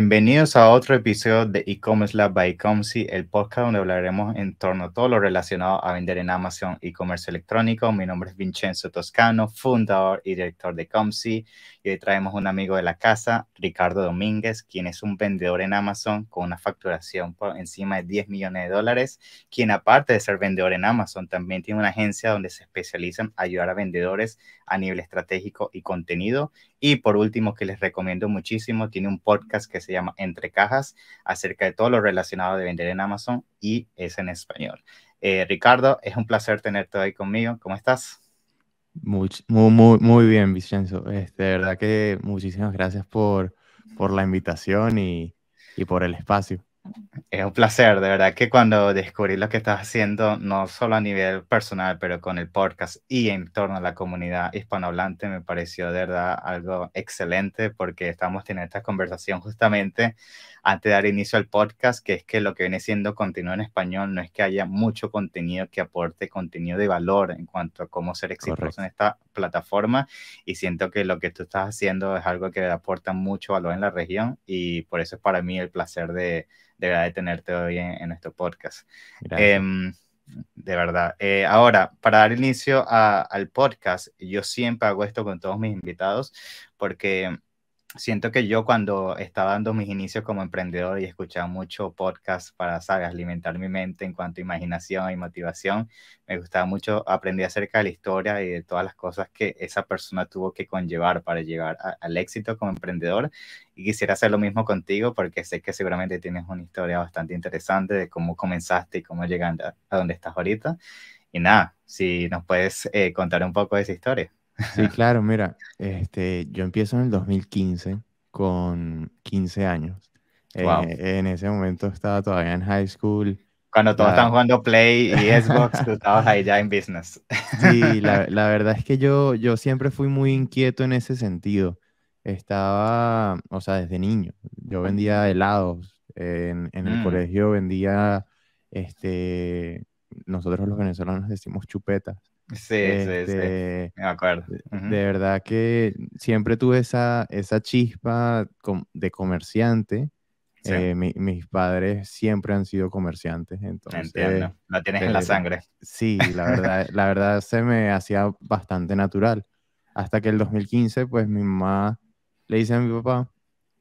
Bienvenidos a otro episodio de E-Commerce Lab by Ecomsi, el podcast donde hablaremos en torno a todo lo relacionado a vender en Amazon y comercio electrónico. Mi nombre es Vincenzo Toscano, fundador y director de ECOMSI. Y hoy traemos un amigo de la casa, Ricardo Domínguez, quien es un vendedor en Amazon con una facturación por encima de 10 millones de dólares, quien aparte de ser vendedor en Amazon, también tiene una agencia donde se especializa en ayudar a vendedores a nivel estratégico y contenido. Y por último, que les recomiendo muchísimo, tiene un podcast que se llama Entre Cajas acerca de todo lo relacionado de vender en Amazon y es en español. Eh, Ricardo, es un placer tenerte hoy conmigo. ¿Cómo estás? Muy, muy, muy bien, Vicenzo. Este, de verdad que muchísimas gracias por, por la invitación y por el espacio. Es un placer, de verdad que cuando descubrí lo que estás haciendo, no solo a nivel personal, pero con el podcast y en torno a la comunidad hispanohablante, me pareció de verdad algo excelente porque estamos teniendo esta conversación justamente antes de dar inicio al podcast, que es que lo que viene siendo contenido en español no es que haya mucho contenido que aporte contenido de valor en cuanto a cómo ser exitoso en esta plataforma y siento que lo que tú estás haciendo es algo que aporta mucho valor en la región y por eso es para mí el placer de de verdad de tenerte hoy en, nuestro podcast. Em, de verdad. Eh, ahora, para dar inicio al podcast, yo siempre hago esto con todos mis invitados porque siento que yo cuando estaba dando mis inicios como emprendedor y escuchaba mucho podcast para, ¿sabes?, alimentar mi mente en cuanto a imaginación y motivación, me gustaba mucho, aprendí acerca de la historia y de todas las cosas que esa persona tuvo que conllevar para llegar al éxito como emprendedor. Y quisiera hacer lo mismo contigo porque sé que seguramente tienes una historia bastante interesante de cómo comenzaste y cómo llegaste a, donde estás ahorita. Y nada, si nos puedes eh, contar un poco de esa historia. Sí, claro, mira, este, yo empiezo en el 2015 con 15 años. Eh, en ese momento estaba todavía en high school. Cuando todos están jugando Play y Xbox, tú estabas ahí ya en business. Sí, la, verdad es que yo, yo siempre fui muy inquieto en ese sentido. Estaba, o sea, desde niño. Yo vendía helados en, el mm. colegio, vendía, este, nosotros los venezolanos decimos chupetas. Sí, sí, sí, este, me acuerdo. De verdad que siempre tuve esa, chispa de comerciante. Eh, mis padres siempre han sido comerciantes, entonces... Entiendo, la tienes en la eh, sangre. Sí, la verdad, la verdad se me hacía bastante natural. Hasta que el 2015, pues mi mamá le dice a mi papá,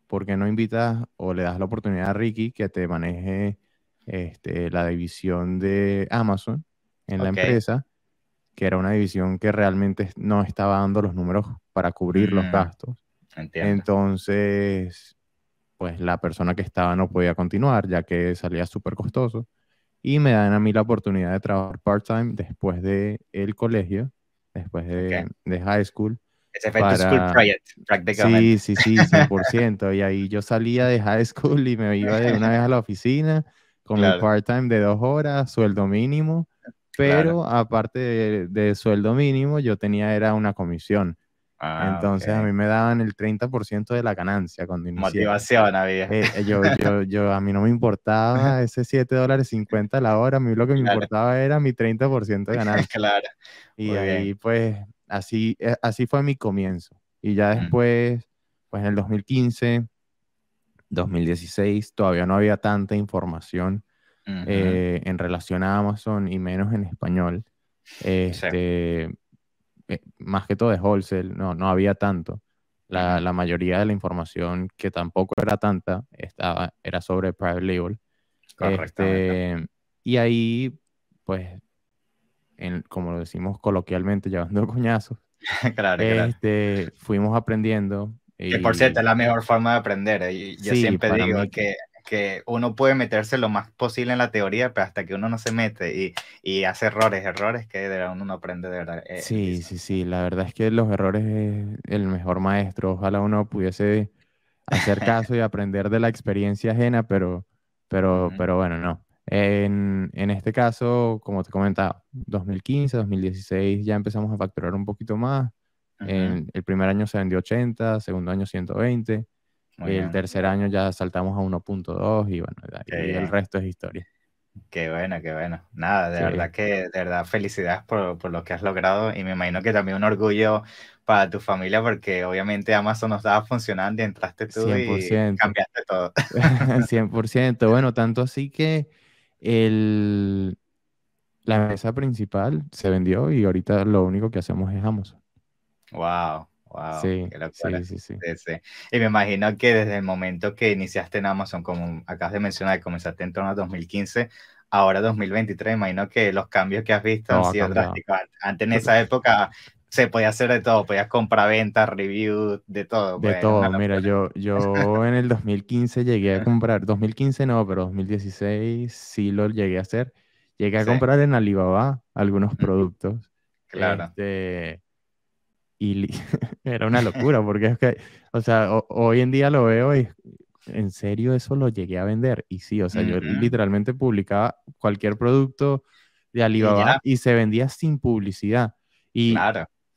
¿por qué no invitas o le das la oportunidad a Ricky que te maneje este, la división de Amazon en la empresa? que era una división que realmente no estaba dando los números para cubrir los mm, gastos. Entonces, pues la persona que estaba no podía continuar, ya que salía súper costoso. Y me dan a mí la oportunidad de trabajar part-time después de el colegio, después de, high school. Ese efecto school project, prácticamente. Sí, sí, sí, 100%. y ahí yo salía de high school y me iba de una vez a la oficina con el part-time de dos horas, sueldo mínimo pero aparte de, sueldo mínimo, yo tenía era una comisión. Ah, Entonces a mí me daban el 30% de la ganancia cuando Motivación había. Eh, eh, yo, yo, yo, a mí no me importaba ese 7 dólares 50 la hora, a mí lo que me importaba era mi 30% de ganancia. Y ahí pues así, eh, así fue mi comienzo. Y ya mm. después, pues en el 2015, 2016, todavía no había tanta información eh, en relación a Amazon y menos en español. Este, eh, más que todo es wholesale, no, no había tanto. La, la, mayoría de la información, que tampoco era tanta, estaba, era sobre private label. Este, y ahí, pues, como lo decimos coloquialmente, llevando coñazos, claro, este, fuimos aprendiendo. Y... Que por cierto, es la mejor forma de aprender. ¿eh? y Yo siempre digo que que uno puede meterse lo más posible en la teoría, pero hasta que uno no se mete y, y hace errores, errores que de uno no aprende de verdad. Eh, sí, sí, sí, la verdad es que los errores es el mejor maestro. Ojalá uno pudiese hacer caso y aprender de la experiencia ajena, pero, pero, pero bueno, no. En, en, este caso, como te comentaba, 2015, 2016 ya empezamos a facturar un poquito más. en, el primer año se vendió 80, segundo año 120 y el tercer año ya saltamos a 1.2 y bueno, el resto es historia. Qué bueno, qué bueno. Nada, de verdad que, de verdad, felicidades por, por, lo que has logrado y me imagino que también un orgullo para tu familia porque obviamente Amazon nos estaba funcionando y entraste tú y cambiaste todo. 100%. Bueno, tanto así que el, la mesa principal se vendió y ahorita lo único que hacemos es Amazon. Wow, sí, Sí, sí, Y me imagino que desde el momento que iniciaste en Amazon, como acabas de mencionar, comenzaste en torno a 2015, ahora 2023, imagino que los cambios que has visto han sido drásticos. Antes en esa época se podía hacer de todo, podías comprar, ventas, review de todo. de pues, todo, mira, yo, yo en el 2015 llegué a comprar, 2015 no, pero 2016 sí lo llegué a hacer. Llegué a comprar en Alibaba algunos productos. Claro. Este, y era una locura, porque es que, o sea, hoy en día lo veo y en serio eso lo llegué a vender. Y sí, o sea, yo literalmente publicaba cualquier producto de Alibaba y, se vendía sin publicidad. Y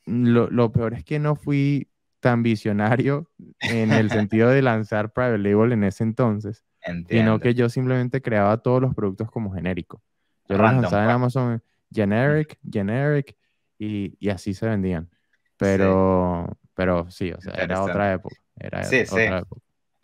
lo, peor es que no fui tan visionario en el sentido de lanzar private label en ese entonces, sino que yo simplemente creaba todos los productos como genérico. Yo los lanzaba en pues. Amazon generic, generic, y, y así se vendían. Pero sí, pero sí o sea, era otra época. Era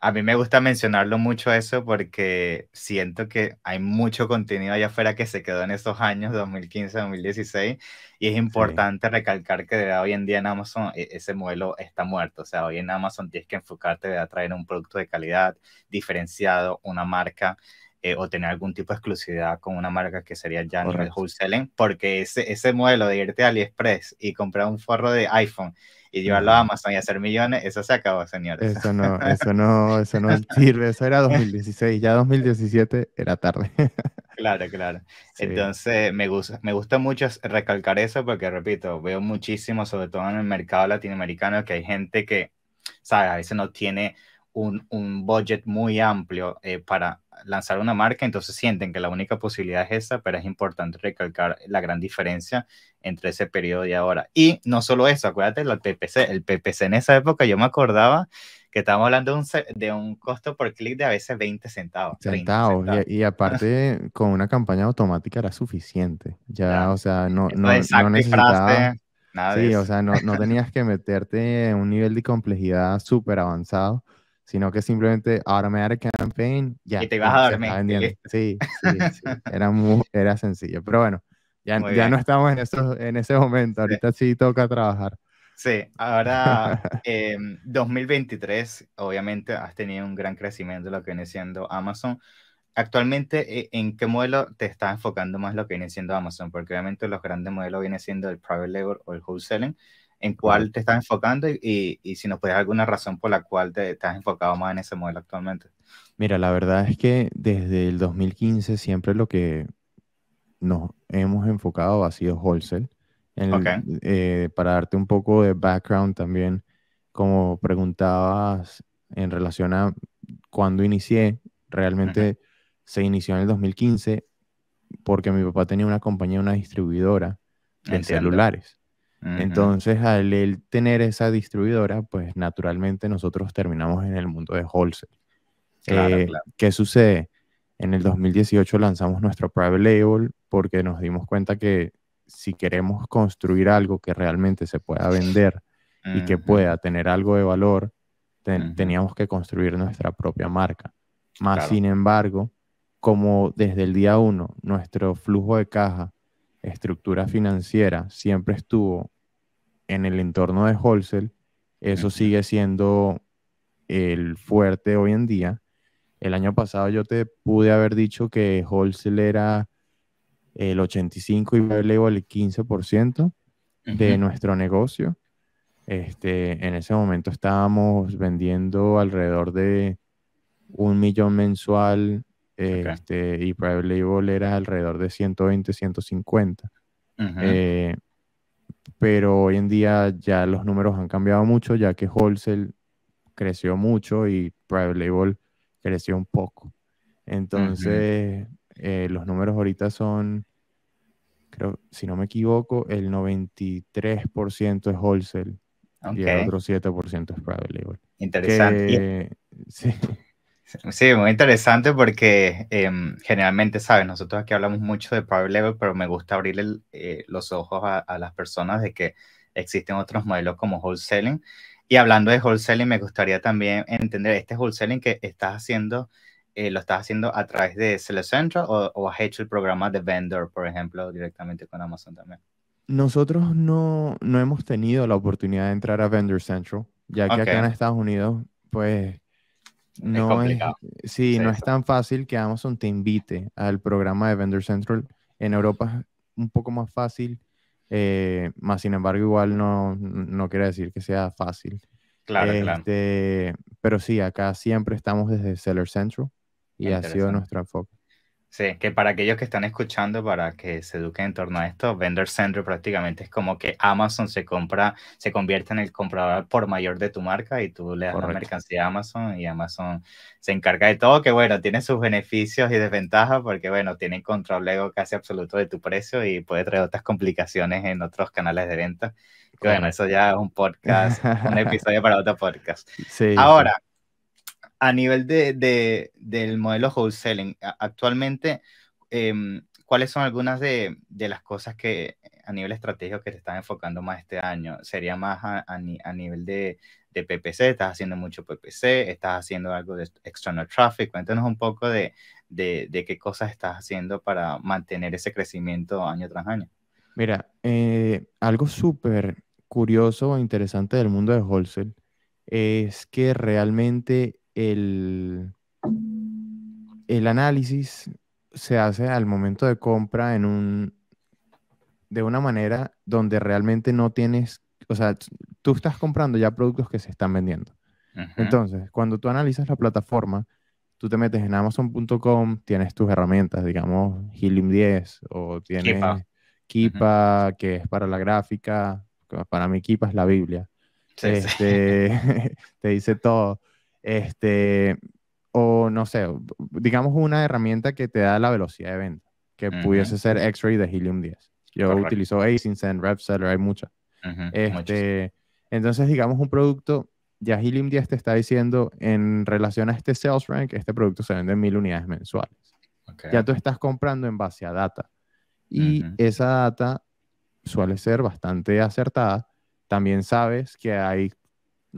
A mí me gusta mencionarlo mucho eso porque siento que hay mucho contenido allá afuera que se quedó en esos años, 2015, 2016, y es importante recalcar que hoy en día en Amazon e, ese modelo está muerto. O sea, hoy en Amazon tienes que enfocarte a traer un producto de calidad diferenciado, una marca eh, o tener algún tipo de exclusividad con una marca que sería ya no el wholesaling, porque ese, ese modelo de irte a AliExpress y comprar un forro de iPhone y llevarlo a Amazon y hacer millones, eso se acabó, señores. Eso no, eso no, eso no sirve, eso era 2016, ya 2017 era tarde. Claro, claro. Entonces, me gusta, me gusta mucho recalcar eso porque, repito, veo muchísimo, sobre todo en el mercado latinoamericano, que hay gente que, sabe A veces no tiene un, un budget muy amplio eh, para lanzar una marca, entonces sienten que la única posibilidad es esa, pero es importante recalcar la gran diferencia entre ese periodo y ahora. Y no solo eso, acuérdate, el PPC, el PPC en esa época yo me acordaba que estábamos hablando de un, de un costo por clic de a veces 20 centavos. Centavos, Y, aparte con una campaña automática era suficiente, ya, o sea, no, no, no Nada sí, o sea, no, no tenías que meterte en un nivel de complejidad súper avanzado sino que simplemente Automatic Campaign, ya. Y te vas a dormir. Sí, sí, Era, muy, era sencillo. Pero bueno, ya, ya no estamos en, en ese momento. Ahorita sí, toca trabajar. Sí, ahora 2023, em, obviamente has tenido un gran crecimiento de lo que viene siendo Amazon. Actualmente, e, ¿en qué modelo te estás enfocando más lo que viene siendo Amazon? Porque obviamente los grandes modelos vienen siendo el private label o el wholesaling, en cuál te estás enfocando y, si nos puedes alguna razón por la cual te, estás enfocado más en ese modelo actualmente. Mira, la verdad es que desde el 2015 siempre lo que nos hemos enfocado ha sido wholesale. Eh, para darte un poco de background también, como preguntabas en relación a cuando inicié, realmente se inició en el 2015 porque mi papá tenía una compañía, una distribuidora de celulares. Entonces, al tener esa distribuidora, pues naturalmente nosotros terminamos en el mundo de wholesale. Eh, ¿Qué sucede? En el 2018 lanzamos nuestro private label porque nos dimos cuenta que si queremos construir algo que realmente se pueda vender y que pueda tener algo de valor, teníamos que construir nuestra propia marca. Más sin embargo, como desde el día uno nuestro flujo de caja estructura financiera siempre estuvo en el entorno de wholesale, eso sigue siendo el fuerte hoy en día. El año pasado yo te pude haber dicho que wholesale era el 85 y luego el 15% de nuestro negocio. Este, en ese momento estábamos vendiendo alrededor de un millón mensual este, y Private Label era alrededor de 120, 150. Eh, pero hoy en día ya los números han cambiado mucho, ya que Wholesale creció mucho y Private Label creció un poco. Entonces, eh, los números ahorita son, creo, si no me equivoco, el 93% es Wholesale y el otro 7% es Private Label. Interesante. sí. Sí, muy interesante porque em, generalmente, sabes, nosotros aquí hablamos mucho de Power Level, pero me gusta abrirle eh, los ojos a, las personas de que existen otros modelos como wholesaling. Y hablando de wholesaling, me gustaría también entender este wholesaling que estás haciendo, eh, lo estás haciendo a través de Seller o, o has hecho el programa de vendor, por ejemplo, directamente con Amazon también. Nosotros no, hemos tenido la oportunidad de entrar a Vendor Central, ya que acá en Estados Unidos, pues no es, sí, no es tan fácil que Amazon te invite al programa de Vendor Central. En Europa es un poco más fácil, eh, más sin embargo igual no, no quiere decir que sea fácil. Claro, claro. Este, pero sí, acá siempre estamos desde Seller Central y ha sido nuestro enfoque. Sí, que para aquellos que están escuchando, para que se eduquen en torno a esto, Vendor Center prácticamente es como que Amazon se compra, se convierte en el comprador por mayor de tu marca y tú le das la mercancía a Amazon y Amazon se encarga de todo, que bueno, tiene sus beneficios y desventajas porque bueno, tiene control luego casi absoluto de tu precio y puede traer otras complicaciones en otros canales de venta. bueno, eso ya es un podcast, un episodio para otro podcast. Sí, Ahora, a nivel de, del modelo wholesaling, actualmente, em, ¿cuáles son algunas de, las cosas que a nivel estratégico que te están enfocando más este año? ¿Sería más a, nivel de, PPC? ¿Estás haciendo mucho PPC? ¿Estás haciendo algo de external traffic? Cuéntanos un poco de, qué cosas estás haciendo para mantener ese crecimiento año tras año. Mira, eh, algo súper curioso o e interesante del mundo del wholesale es que realmente el, análisis se hace al momento de compra en un, de una manera donde realmente no tienes, o sea, tú estás comprando ya productos que se están vendiendo. Entonces, cuando tú analizas la plataforma, tú te metes en amazon.com, tienes tus herramientas, digamos, healing 10 o tienes Kipa, que es para la gráfica, para mi Kipa es la Biblia. Este, te dice todo. Este, o no sé, digamos una herramienta que te da la velocidad de venta, que pudiese ser X-Ray de Helium 10. Yo utilizo Async, RepSeller, hay muchas. Este, entonces, digamos un producto, ya Helium 10 te está diciendo en relación a este sales rank, este producto se vende en mil unidades mensuales. Ya tú estás comprando en base a data. Y esa data suele ser bastante acertada. También sabes que hay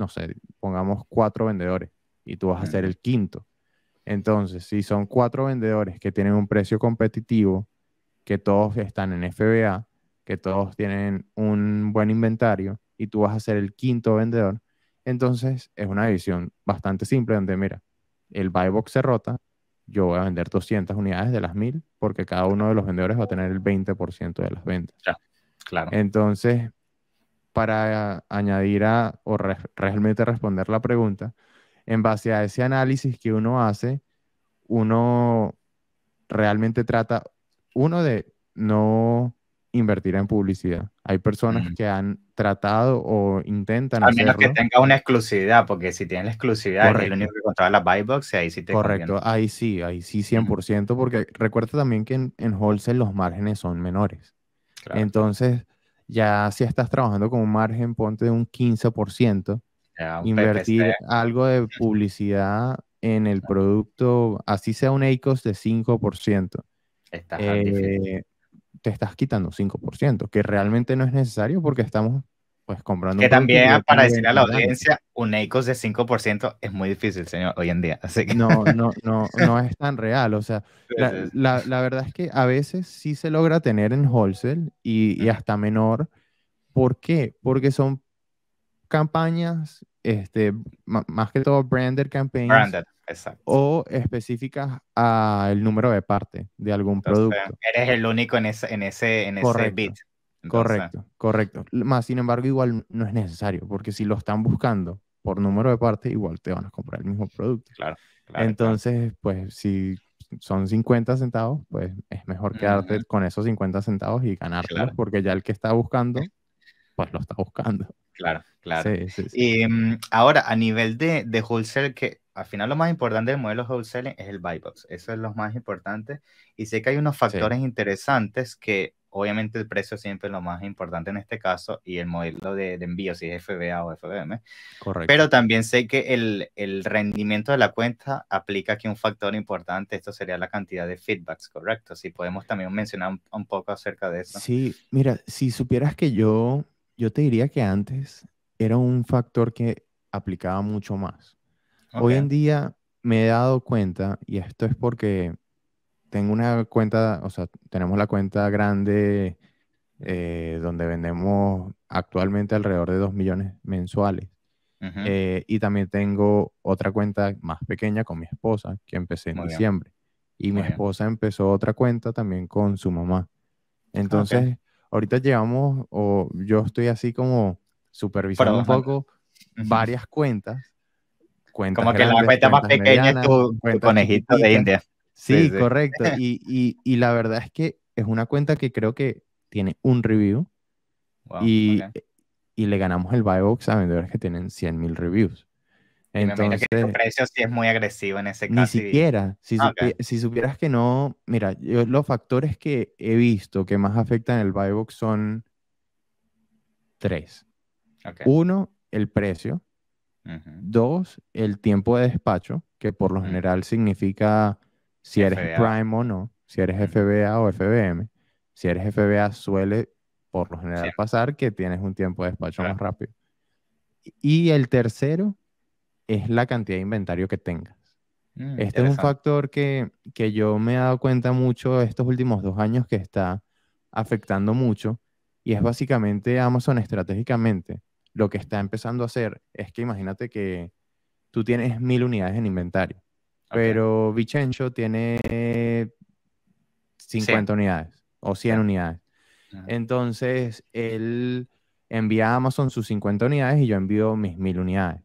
no sé, pongamos cuatro vendedores y tú vas a ser el quinto. Entonces, si son cuatro vendedores que tienen un precio competitivo, que todos están en FBA, que todos tienen un buen inventario y tú vas a ser el quinto vendedor, entonces es una división bastante simple donde, mira, el buy box se rota, yo voy a vender 200 unidades de las 1000 porque cada uno de los vendedores va a tener el 20% de las ventas. claro. Entonces, para añadir a, o realmente responder la pregunta, en base a ese análisis que uno hace, uno realmente trata, uno de no invertir en publicidad. Hay personas que han tratado o intentan Al menos que tenga una exclusividad, porque si tiene la exclusividad es el único que la buy box y ahí sí te Correcto, ahí sí, ahí sí 100%, porque recuerda también que en, en wholesale los márgenes son menores. Entonces, ya si estás trabajando con un margen, ponte de un 15%. invertir algo de publicidad en el producto, así sea un ACOS de 5%. Eh, te estás quitando 5%, que realmente no es necesario porque estamos pues comprando. Que también, para decir a la audiencia, un ECOS de 5% es muy difícil, señor, hoy en día. No, no, no, no es tan real. O sea, la, la, verdad es que a veces sí se logra tener en wholesale y, y hasta menor. ¿Por qué? Porque son campañas, este, más que todo branded campaigns. Branded. Exacto. O específicas al número de parte de algún producto. Eres el único en ese, en ese, en ese bit correcto, correcto. Más, sin embargo, igual no es necesario, porque si lo están buscando por número de partes, igual te van a comprar el mismo producto. Claro. claro Entonces, pues si son 50 centavos, pues es mejor quedarte con esos 50 centavos y ganarlos, porque ya el que está buscando, pues lo está buscando. Claro, claro. Y, mm, ahora, a nivel de, de wholesale, al final lo más importante del modelo wholesaling es el buy box. Eso es lo más importante. Y sé que hay unos factores interesantes que obviamente el precio siempre es lo más importante en este caso y el modelo de, envío, si es FBA o FBM. Correcto. Pero también sé que el, rendimiento de la cuenta aplica aquí un factor importante, esto sería la cantidad de feedbacks, ¿correcto? Si podemos también mencionar un, un, poco acerca de eso. Sí, mira, si supieras que yo, yo te diría que antes era un factor que aplicaba mucho más. Hoy en día me he dado cuenta, y esto es porque tengo una cuenta, o sea, tenemos la cuenta grande eh, donde vendemos actualmente alrededor de 2 millones mensuales. Eh, y también tengo otra cuenta más pequeña con mi esposa, que empecé en diciembre. Y mi esposa empezó otra cuenta también con su mamá. Entonces, ahorita llevamos, o yo estoy así como supervisando un poco varias cuentas como que la cuenta más pequeña es tu, conejito de India. Sí, correcto. Y, y, la verdad es que es una cuenta que creo que tiene un review y, y, le ganamos el buy box a vendedores que tienen 100.000 reviews. Entonces, que el precio sí es muy agresivo en ese caso. Ni siquiera. Si, ah, si, supieras que no, mira, yo, los factores que he visto que más afectan el buy box son tres. Uno, el precio. Dos, el tiempo de despacho, que por lo general significa si eres prime o no, si eres FBA o FBM. Si eres FBA suele por lo general pasar que tienes un tiempo de despacho más rápido. Y el tercero es la cantidad de inventario que tengas. Mm, este es un factor que, que, yo me he dado cuenta mucho estos últimos dos años que está afectando mucho y es básicamente Amazon estratégicamente lo que está empezando a hacer es que imagínate que tú tienes mil unidades en inventario, pero Vicencio tiene 50 unidades o 100 unidades. Entonces, él envía a Amazon sus 50 unidades y yo envío mis mil unidades.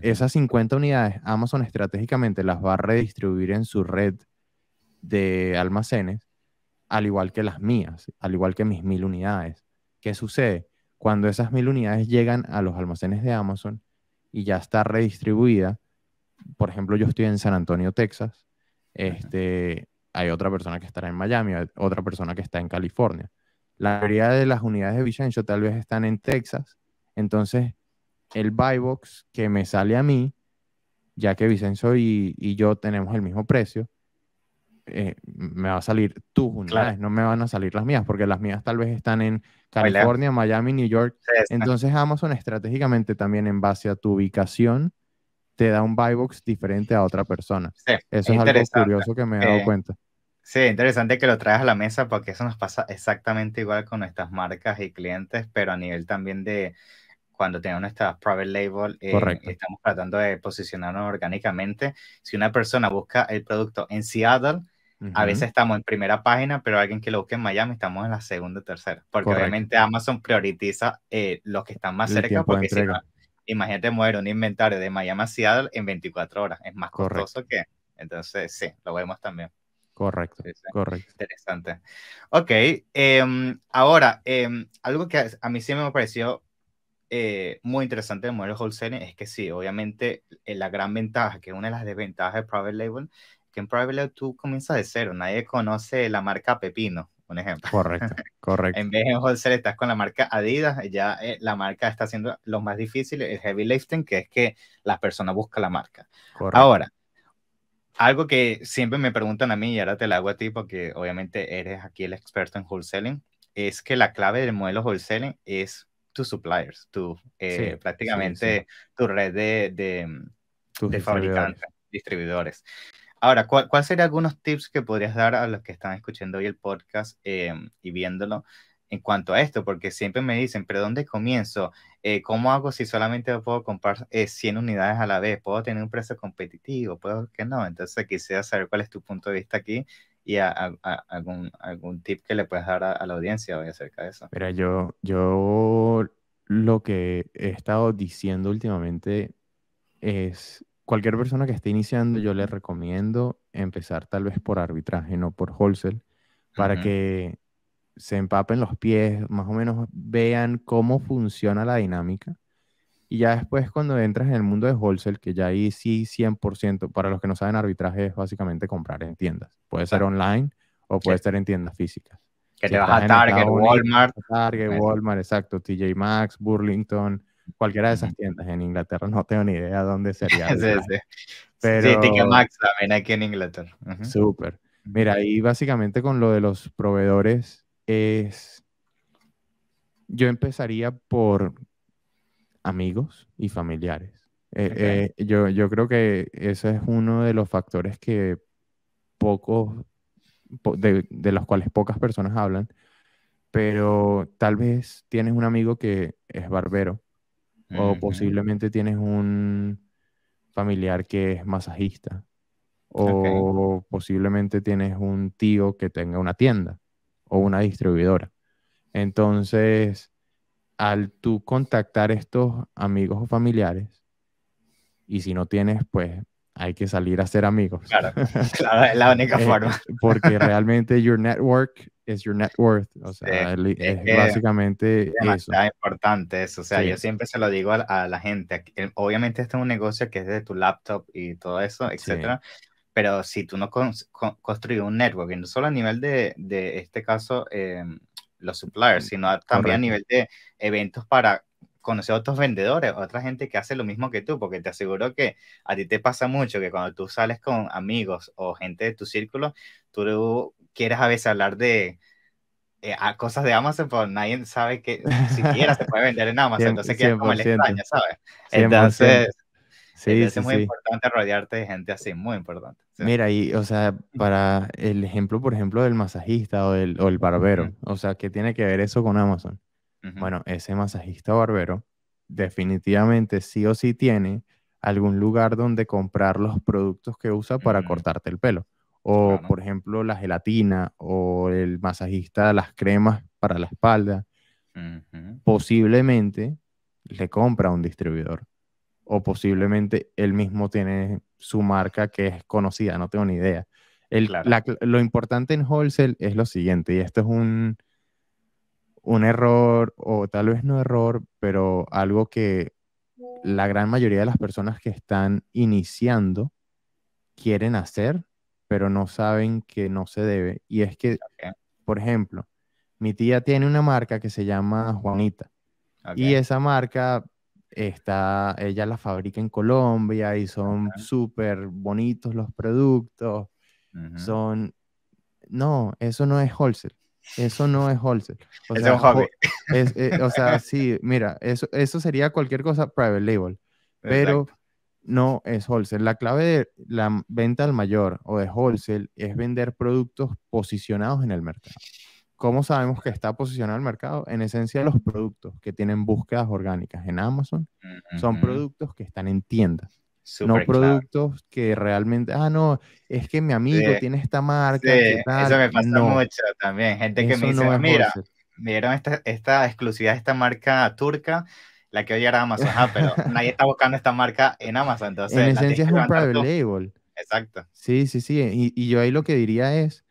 Esas 50 unidades, Amazon estratégicamente las va a redistribuir en su red de almacenes, al igual que las mías, al igual que mis mil unidades. ¿Qué sucede? Cuando esas mil unidades llegan a los almacenes de Amazon y ya está redistribuida, por ejemplo, yo estoy en San Antonio, Texas, este, hay otra persona que estará en Miami, otra persona que está en California. La mayoría de las unidades de Vicencio tal vez están en Texas, entonces el buy box que me sale a mí, ya que Vicencio y yo tenemos el mismo precio, eh, me va a salir tus unidades, no me van a salir las mías, porque las mías tal vez están en California, Miami, New York. Entonces Amazon estratégicamente también en base a tu ubicación te da un buy box diferente a otra persona. eso es, algo curioso que me he dado cuenta. Sí, interesante que lo traigas a la mesa porque eso nos pasa exactamente igual con nuestras marcas y clientes, pero a nivel también de cuando tenemos nuestra private label, eh, estamos tratando de posicionarnos orgánicamente. Si una persona busca el producto en Seattle, a veces estamos en primera página, pero alguien que lo busque en Miami estamos en la segunda o tercera, porque realmente Amazon prioriza eh, los que están más cerca, porque imagínate mover un inventario de Miami a Seattle en 24 horas, es más Correcto. costoso que... Entonces, sí, lo vemos también. Correcto, correcto. Interesante. Ok, em, ahora, em, algo que a mí sí me pareció eh, muy interesante de modelo es que sí, obviamente eh, la gran ventaja, que una de las desventajas de Private Label, en tú comienzas de cero, nadie conoce la marca Pepino, un ejemplo. Correcto, correcto. en vez de Wholesale estás con la marca Adidas, ya eh, la marca está haciendo lo más difícil, el heavy lifting, que es que las personas buscan la marca. Ahora, algo que siempre me preguntan a mí y ahora te lo hago a ti porque obviamente eres aquí el experto en wholesaling, es que la clave del modelo wholesaling es tus suppliers, tu, eh, prácticamente tu red de, de, de fabricantes, distribuidores. Ahora, ¿cuáles cuál serían algunos tips que podrías dar a los que están escuchando hoy el podcast em, y viéndolo en cuanto a esto? Porque siempre me dicen, ¿pero dónde comienzo? Eh, ¿Cómo hago si solamente puedo comprar 100 eh, unidades a la vez? ¿Puedo tener un precio competitivo? ¿Puedo que no? Entonces quisiera saber cuál es tu punto de vista aquí y algún, algún tip que le puedas dar a, la audiencia hoy acerca de eso. pero yo, yo lo que he estado diciendo últimamente es cualquier persona que esté iniciando, yo le recomiendo empezar tal vez por arbitraje, no por wholesale, para que se empapen los pies, más o menos vean cómo funciona la dinámica. Y ya después cuando entras en el mundo de wholesale, que ya ahí sí 100%, para los que no saben, arbitraje es básicamente comprar en tiendas. Puede ser online o puede estar ser en tiendas físicas. Que te vas a Target, Walmart. Target, Walmart, exacto. TJ Maxx, Burlington, cualquiera de esas tiendas en Inglaterra, no tengo ni idea dónde sería. sí, sí. Pero... sí, Ticketmax también aquí en Inglaterra. super Súper. Mira, y básicamente con lo de los proveedores es... Yo empezaría por amigos y familiares. Eh, eh, yo, yo creo que ese es uno de los factores que pocos, de, de, los cuales pocas personas hablan, pero tal vez tienes un amigo que es barbero o posiblemente tienes un familiar que es masajista o posiblemente tienes un tío que tenga una tienda o una distribuidora. Entonces, al tú contactar estos amigos o familiares, y si no tienes, pues hay que salir a ser amigos. Claro, claro es la única eh, forma. porque realmente your network is your net worth, o sea, es, básicamente es importante eso, o sea, yo siempre se lo digo a, la gente, eh, obviamente este es un negocio que es de tu laptop y todo eso, etcétera, pero si tú no construyes un network, y no solo a nivel de, este caso, em, los suppliers, sino también a nivel de eventos para conocer a otros vendedores, otra gente que hace lo mismo que tú, porque te aseguro que a ti te pasa mucho que cuando tú sales con amigos o gente de tu círculo, tú quieres a veces hablar de eh, cosas de Amazon, pero nadie sabe que siquiera se puede vender en Amazon, entonces que como el extraño, ¿sabes? Entonces... es muy importante rodearte de gente así, muy importante. Mira, y, o sea, para el ejemplo, por ejemplo, del masajista o el, barbero, o sea, ¿qué tiene que ver eso con Amazon? Bueno, ese masajista barbero definitivamente sí o sí tiene algún lugar donde comprar los productos que usa para cortarte el pelo. O, por ejemplo, la gelatina o el masajista, las cremas para la espalda. Posiblemente le compra a un distribuidor. O posiblemente él mismo tiene su marca que es conocida, no tengo ni idea. lo importante en wholesale es lo siguiente, y esto es un, un error, o tal vez no error, pero algo que la gran mayoría de las personas que están iniciando quieren hacer, pero no saben que no se debe. Y es que, por ejemplo, mi tía tiene una marca que se llama Juanita. Y esa marca está, ella la fabrica en Colombia y son súper bonitos los productos. Son, no, eso no es wholesale. Eso no es wholesale. O sea, eh, o sea, sí, mira, eso, sería cualquier cosa private label, pero no es wholesale. La clave de la venta al mayor o de wholesale es vender productos posicionados en el mercado. ¿Cómo sabemos que está posicionado el mercado? En esencia, los productos que tienen búsquedas orgánicas en Amazon son productos que están en tiendas no productos que realmente, ah, no, es que mi amigo tiene esta marca. eso me pasa mucho también. Gente que me dice, mira, me dieron esta, esta exclusividad de esta marca turca, la que hoy era Amazon, pero nadie está buscando esta marca en Amazon. Entonces, en esencia es un private label. Exacto. Sí, sí, sí. Y, yo ahí lo que diría es,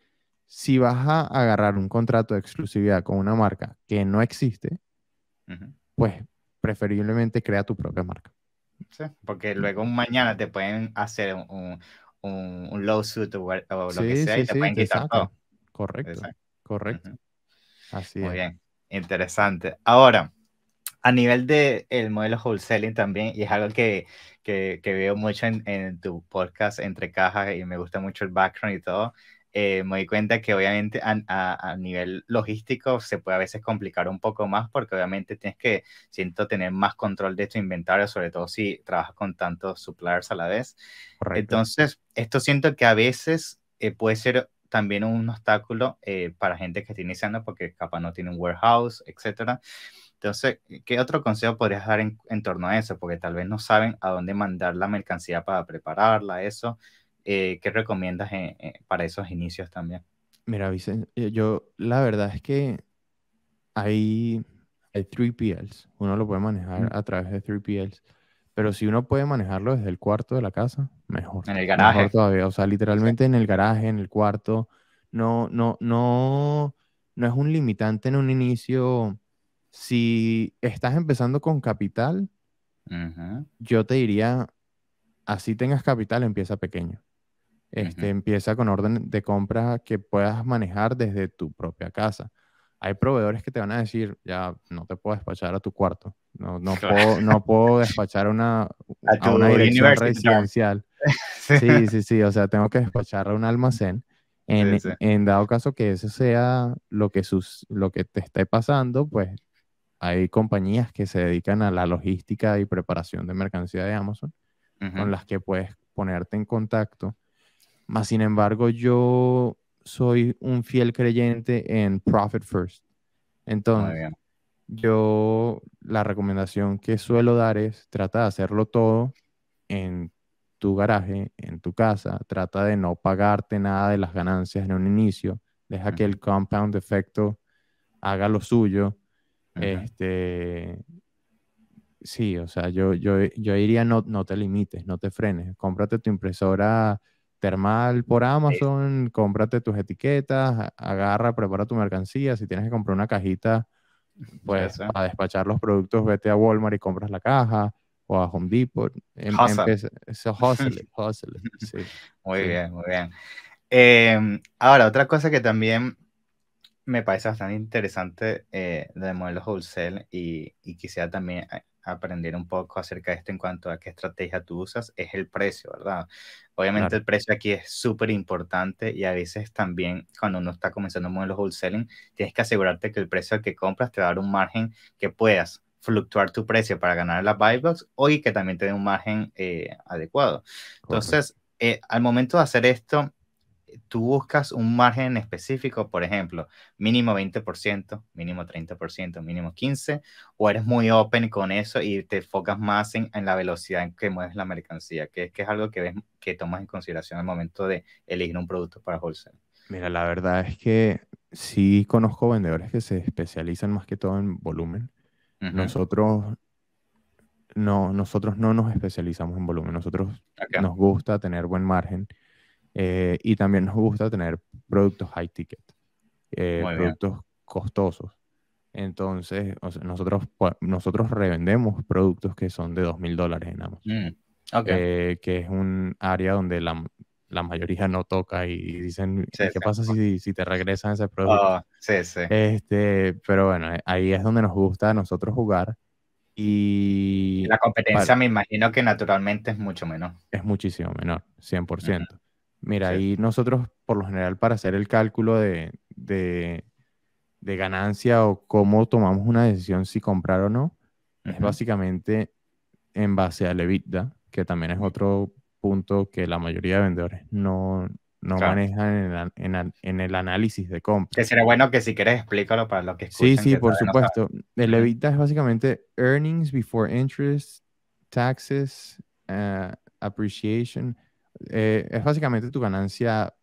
si vas a agarrar un contrato de exclusividad con una marca que no existe, pues preferiblemente crea tu propia marca porque luego mañana te pueden hacer un, un, un, lawsuit o, lo que sea y te pueden quitar todo. Correcto, correcto. Muy bien, interesante. Ahora, a nivel del el modelo wholesaling también, y es algo que, veo mucho en, tu podcast entre cajas y me gusta mucho el background y todo, eh, me di cuenta que obviamente a, nivel logístico se puede a veces complicar un poco más porque obviamente tienes que, siento, tener más control de tu inventario, sobre todo si trabajas con tantos suppliers a la vez. Entonces, esto siento que a veces eh, puede ser también un obstáculo eh, para gente que está iniciando porque capaz no tiene un warehouse, etcétera. Entonces, ¿qué otro consejo podrías dar en torno a eso? Porque tal vez no saben a dónde mandar la mercancía para prepararla, eso. Eh, ¿qué recomiendas para esos inicios también? Mira, Vicente, eh, yo la verdad es que hay, hay 3PLs, uno lo puede manejar a través de 3PLs, pero si uno puede manejarlo desde el cuarto de la casa, mejor. En el garaje. Mejor todavía, o sea, literalmente en el garaje, en el cuarto, no, no, no, no es un limitante en un inicio. Si estás empezando con capital, yo te diría, así tengas capital, empieza pequeño. Este, Empieza con orden de compra que puedas manejar desde tu propia casa. Hay proveedores que te van a decir, ya no te puedo despachar a tu cuarto, no, no, puedo, no puedo despachar una, a, una dirección residencial. sí, sí, sí, o sea, tengo que despachar a un almacén. En, en dado caso que eso sea lo que, sus, lo que te esté pasando, pues hay compañías que se dedican a la logística y preparación de mercancía de Amazon, con las que puedes ponerte en contacto mas, sin embargo, yo soy un fiel creyente en Profit First. Entonces, yo la recomendación que suelo dar es trata de hacerlo todo en tu garaje, en tu casa, trata de no pagarte nada de las ganancias en un inicio, deja que el compound efecto haga lo suyo. Este sí, o sea, yo, yo, yo diría no, no te limites, no te frenes, cómprate tu impresora termal por Amazon, cómprate tus etiquetas, agarra, prepara tu mercancía, si tienes que comprar una cajita, pues a despachar los productos, vete a Walmart y compras la caja o a Home Depot. Em, muy bien, muy bien. Em, ahora, otra cosa que también me parece bastante interesante eh, del modelo wholesale y, y quisiera también eh, aprender un poco acerca de esto en cuanto a qué estrategia tú usas es el precio, ¿verdad? Obviamente el precio aquí es súper importante y a veces también cuando uno está comenzando modelos modelo wholesaling, tienes que asegurarte que el precio al que compras te va a dar un margen que puedas fluctuar tu precio para ganar la buy box o y que también te dé un margen eh, adecuado. Entonces, eh, al momento de hacer esto, eh, tú buscas un margen específico, por ejemplo, mínimo 20%, mínimo 30%, mínimo 15%, o eres muy open con eso y te enfocas más en, la velocidad en que mueves la mercancía, que, es algo que, ves, que tomas en consideración al momento de elegir un producto para wholesale. Mira, la verdad es que sí conozco vendedores que se especializan más que todo en volumen. Nosotros no, nosotros no nos especializamos en volumen. Nosotros nos gusta tener buen margen eh, y también nos gusta tener productos high ticket, eh, productos costosos. Entonces, nosotros, pues, nosotros revendemos productos que son de mil dólares en Amazon. Mm, eh, que es un área donde la, mayoría no toca y dicen, ¿qué pasa Si, te regresan ese ah, producto? Este, pero bueno, ahí es donde nos gusta a nosotros jugar. Y la competencia me imagino que naturalmente es mucho menor. Es muchísimo menor, 100%. Mira, nosotros, por lo general, para hacer el cálculo de, ganancia o cómo tomamos una decisión si comprar o no, es básicamente en base a EBITDA, que también es otro punto que la mayoría de vendedores no, no manejan en, el análisis de compra. Que sería bueno que si quieres explícalo para los que escuchan. Sí, sí, por supuesto. el EBITDA es básicamente earnings before interest, taxes, eh, appreciation, eh, es básicamente tu ganancia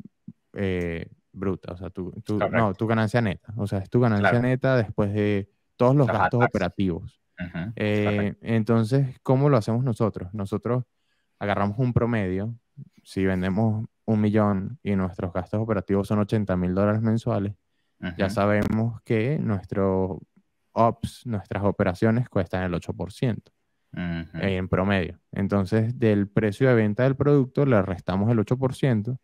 eh, bruta, o sea, tu, no, tu ganancia neta, o sea, es tu ganancia neta después de todos los gastos operativos. Eh, entonces, ¿cómo lo hacemos nosotros? Nosotros agarramos un promedio, si vendemos un millón y nuestros gastos operativos son 80 mil dólares mensuales, ya sabemos que nuestros ops, nuestras operaciones cuestan el 8% en promedio. Entonces, del precio de venta del producto le restamos el 8%,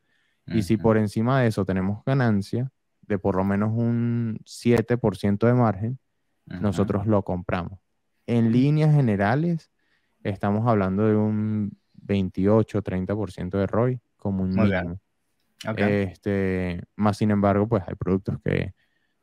y si por encima de eso tenemos ganancia de por lo menos un 7% de margen, nosotros lo compramos. En líneas generales, estamos hablando de un 28-30% de ROI como un mínimo. Este, más sin embargo, pues hay productos que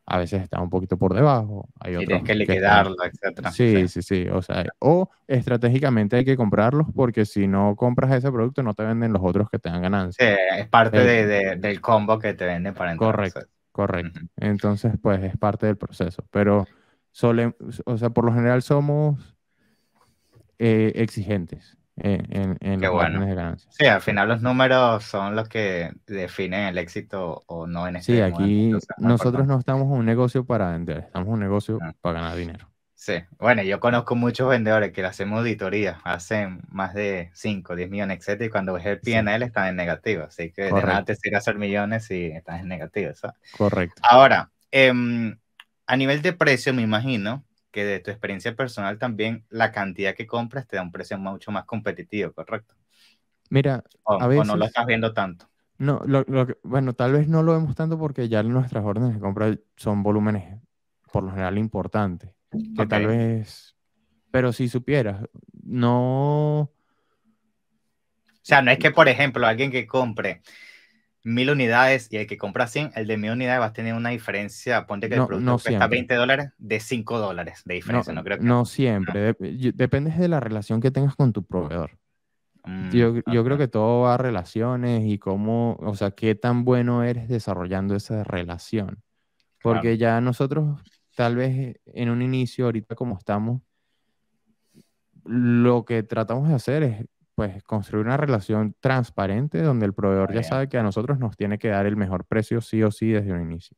a veces está un poquito por debajo. Hay Tienes que liquidarlo, etc. Sí, sí, sí, O sea, o estratégicamente hay que comprarlos porque si no compras ese producto no te venden los otros que te dan ganancia. Sí, es parte del combo que te venden para entrar. Correcto, correcto. Entonces, pues es parte del proceso. Pero, o sea, por lo general somos eh, exigentes en, bueno. Sí, al final los números son los que definen el éxito o no en este Sí, aquí nosotros no estamos un negocio para vender, estamos un negocio ah. para ganar dinero. Sí, bueno, yo conozco muchos vendedores que le hacemos auditoría, hacen más de 5, 10 millones, etc. y cuando ves el PNL están en negativo, así que Correcto. de nada te hacer millones y estás en negativo, Correcto. Ahora, em, a nivel de precio, me imagino, de tu experiencia personal también la cantidad que compras te da un precio mucho más competitivo, ¿correcto? Mira, a veces, no lo estás viendo tanto. No, bueno, tal vez no lo vemos tanto porque ya nuestras órdenes de compra son volúmenes por lo general importantes, que tal vez, pero si supieras, no... O sea, no es que, por ejemplo, alguien que compre mil unidades y el que compra 100, el de mil unidades va a tener una diferencia. Ponte que no, el producto no cuesta 20 dólares de 5 dólares de diferencia, ¿no, creo No siempre. depende de la relación que tengas con tu proveedor. Mm, yo, yo, creo que todo va a relaciones y cómo, o sea, qué tan bueno eres desarrollando esa relación. Porque ya nosotros, tal vez eh, en un inicio, ahorita como estamos, lo que tratamos de hacer es pues construir una relación transparente donde el proveedor ya sabe que a nosotros nos tiene que dar el mejor precio sí o sí desde un inicio.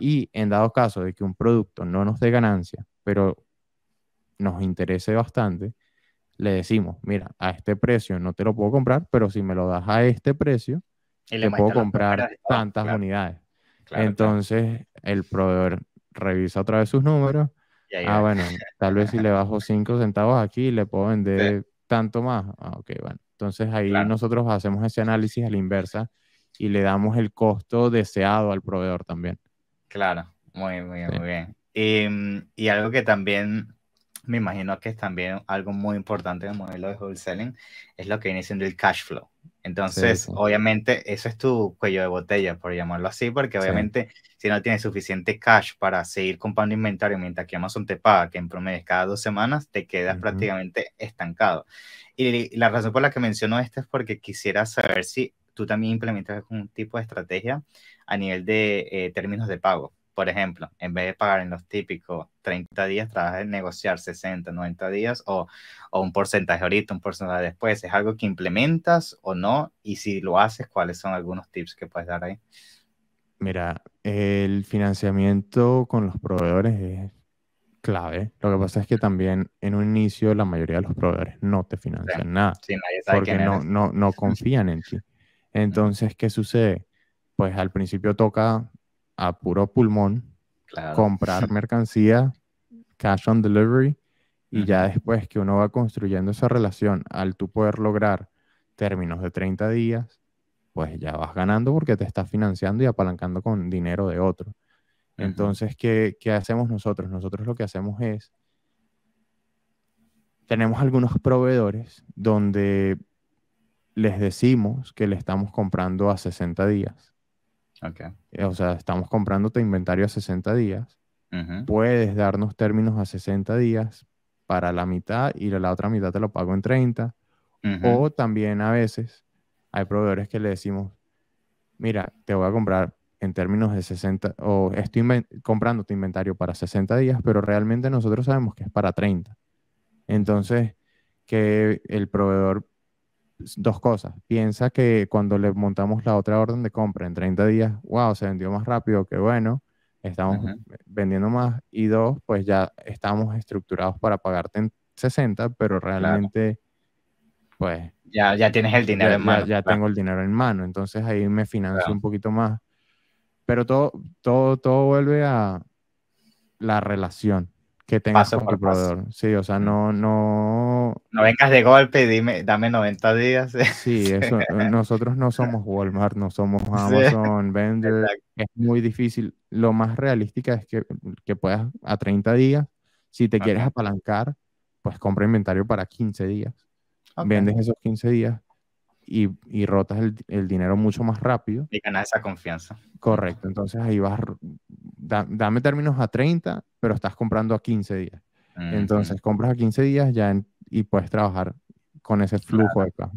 Y en dado caso de que un producto no nos dé ganancia, pero nos interese bastante, le decimos, mira, a este precio no te lo puedo comprar, pero si me lo das a este precio, le te puedo comprar tantas unidades. Entonces, el proveedor revisa otra vez sus números. ah, bueno, tal vez si le bajo 5 centavos aquí, le puedo vender tanto más. Ah, ok, bueno. Entonces ahí nosotros hacemos ese análisis a la inversa y le damos el costo deseado al proveedor también. Claro, muy, muy, muy bien. Em, y, algo que también me imagino que es también algo muy importante en el modelo de wholesaling es lo que viene siendo el cash flow. Entonces, obviamente, eso es tu cuello de botella, por llamarlo así, porque obviamente si no tienes suficiente cash para seguir comprando inventario mientras que Amazon te paga, que en promedio cada dos semanas, te quedas prácticamente estancado. Y la razón por la que menciono esto es porque quisiera saber si tú también implementas algún tipo de estrategia a nivel de eh, términos de pago. Por ejemplo, en vez de pagar en los típicos 30 días, trabajas en negociar 60, 90 días o, un porcentaje ahorita, un porcentaje después. ¿Es algo que implementas o no? Y si lo haces, ¿cuáles son algunos tips que puedes dar ahí? Mira, el financiamiento con los proveedores es clave. Lo que pasa es que también en un inicio la mayoría de los proveedores no te financian nada sí, porque no, no, no confían en ti. Entonces, ¿qué sucede? Pues al principio toca a puro pulmón, comprar mercancía, cash on delivery, y ya después que uno va construyendo esa relación, al tú poder lograr términos de 30 días, pues ya vas ganando porque te estás financiando y apalancando con dinero de otro. Entonces, ¿qué, ¿qué hacemos nosotros? Nosotros lo que hacemos es, tenemos algunos proveedores donde les decimos que le estamos comprando a 60 días Okay. Eh, o sea, estamos comprándote inventario a 60 días. Puedes darnos términos a 60 días para la mitad y la otra mitad te lo pago en 30. O también a veces hay proveedores que le decimos, mira, te voy a comprar en términos de 60, o estoy comprando tu inventario para 60 días, pero realmente nosotros sabemos que es para 30. Entonces, que el proveedor dos cosas. Piensa que cuando le montamos la otra orden de compra en 30 días, wow, se vendió más rápido, que bueno, estamos vendiendo más. Y dos, pues ya estamos estructurados para pagarte en 60, pero realmente, pues... Ya, ya tienes el dinero en mano. Ya, tengo el dinero en mano, entonces ahí me financio un poquito más. Pero todo, todo, todo vuelve a la relación que tengas un Sí, o sea, no, no. No vengas de golpe, dime, dame 90 días. Sí, eso. Eh, nosotros no somos Walmart, no somos Amazon Es muy difícil. Lo más realista es que, puedas a 30 días, si te quieres apalancar, pues compra inventario para 15 días. Vendes esos 15 días y, rotas el, dinero mucho más rápido. Y ganas esa confianza. Correcto. Entonces ahí vas, dame términos a 30 pero estás comprando a 15 días. Mm, Entonces mm. compras a 15 días ya y puedes trabajar con ese flujo de caja.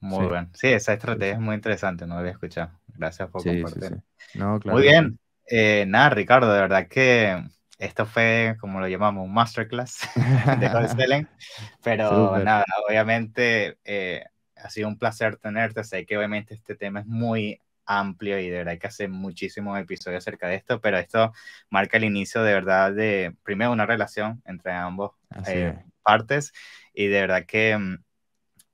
Muy bien. Sí, esa estrategia es muy interesante, no la había escuchado. Gracias por compartir. Muy bien. Eh, nada, Ricardo, de verdad que esto fue, como lo llamamos, un masterclass de Pero nada, obviamente eh, ha sido un placer tenerte. Sé que obviamente este tema es muy amplio y de verdad hay que hacer muchísimos episodios acerca de esto, pero esto marca el inicio de verdad de, primero, una relación entre ambos eh, partes y de verdad que mm,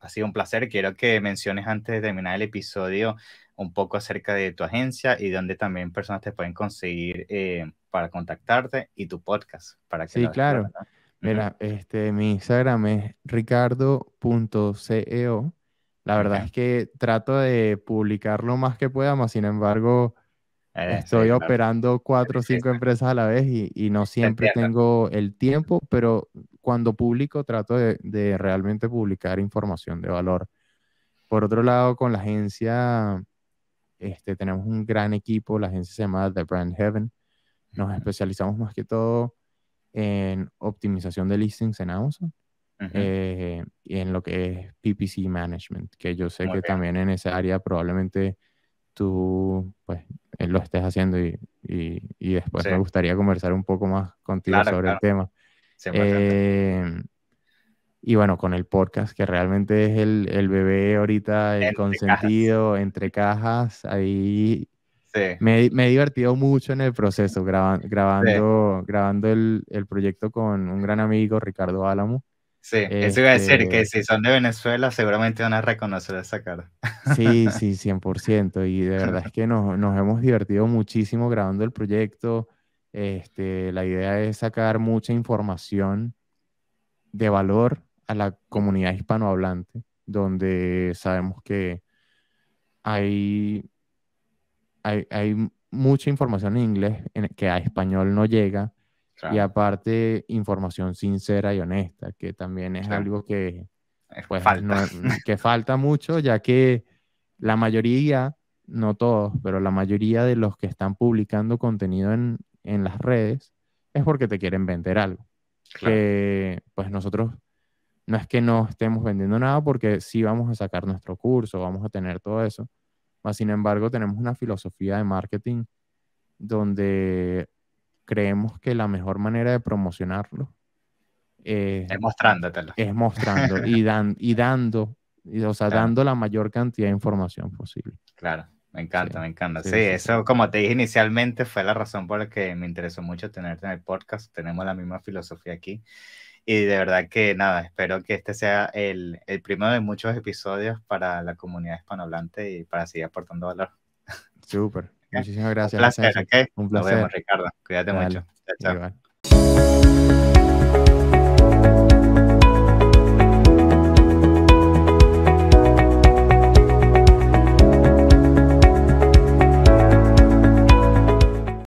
ha sido un placer. Quiero que menciones antes de terminar el episodio un poco acerca de tu agencia y donde también personas te pueden conseguir eh, para contactarte y tu podcast. Para que sí, claro. Mira, este, mi Instagram es ricardo.ceo la verdad es que trato de publicar lo más que pueda, más sin embargo, estoy operando cuatro o cinco empresas a la vez y, no siempre tengo el tiempo, pero cuando publico trato de, realmente publicar información de valor. Por otro lado, con la agencia, este, tenemos un gran equipo, la agencia se llama The Brand Heaven. Nos especializamos más que todo en optimización de listings en Amazon y eh, en lo que es PPC Management, que yo sé que también en esa área probablemente tú pues, eh, lo estés haciendo y, después me gustaría conversar un poco más contigo sobre el tema. Em, y bueno, con el podcast, que realmente es el, bebé ahorita, el consentido, entre cajas, ahí Me, he divertido mucho en el proceso, grabando, grabando el, proyecto con un gran amigo, Ricardo Álamo. Sí, eso iba a decir, que este si son de Venezuela seguramente van a reconocer esa cara. Sí, sí, 100%. Y de verdad es que nos, hemos divertido muchísimo grabando el proyecto. Este, la idea es sacar mucha información de valor a la comunidad hispanohablante, donde sabemos que hay, hay, hay mucha información en inglés que a español no llega y aparte, información sincera y honesta, que también es algo que, pues, falta. que falta mucho, ya que la mayoría, no todos, pero la mayoría de los que están publicando contenido en, las redes es porque te quieren vender algo. Que pues nosotros no es que no estemos vendiendo nada porque sí vamos a sacar nuestro curso, vamos a tener todo eso. sin embargo, tenemos una filosofía de marketing donde creemos que la mejor manera de promocionarlo eh, es mostrándotelo. Es mostrando y, dan, y dando, o dando la mayor cantidad de información posible. Claro, me encanta, me encanta. Sí, eso, como te dije inicialmente, fue la razón por la que me interesó mucho tenerte en el podcast. Tenemos la misma filosofía aquí. Y de verdad que nada, espero que este sea el, el primero de muchos episodios para la comunidad hispanohablante y para seguir aportando valor. Súper. Muchísimas gracias. Un placer. Un placer. Nos vemos, Ricardo. Cuídate mucho. Chao, chao.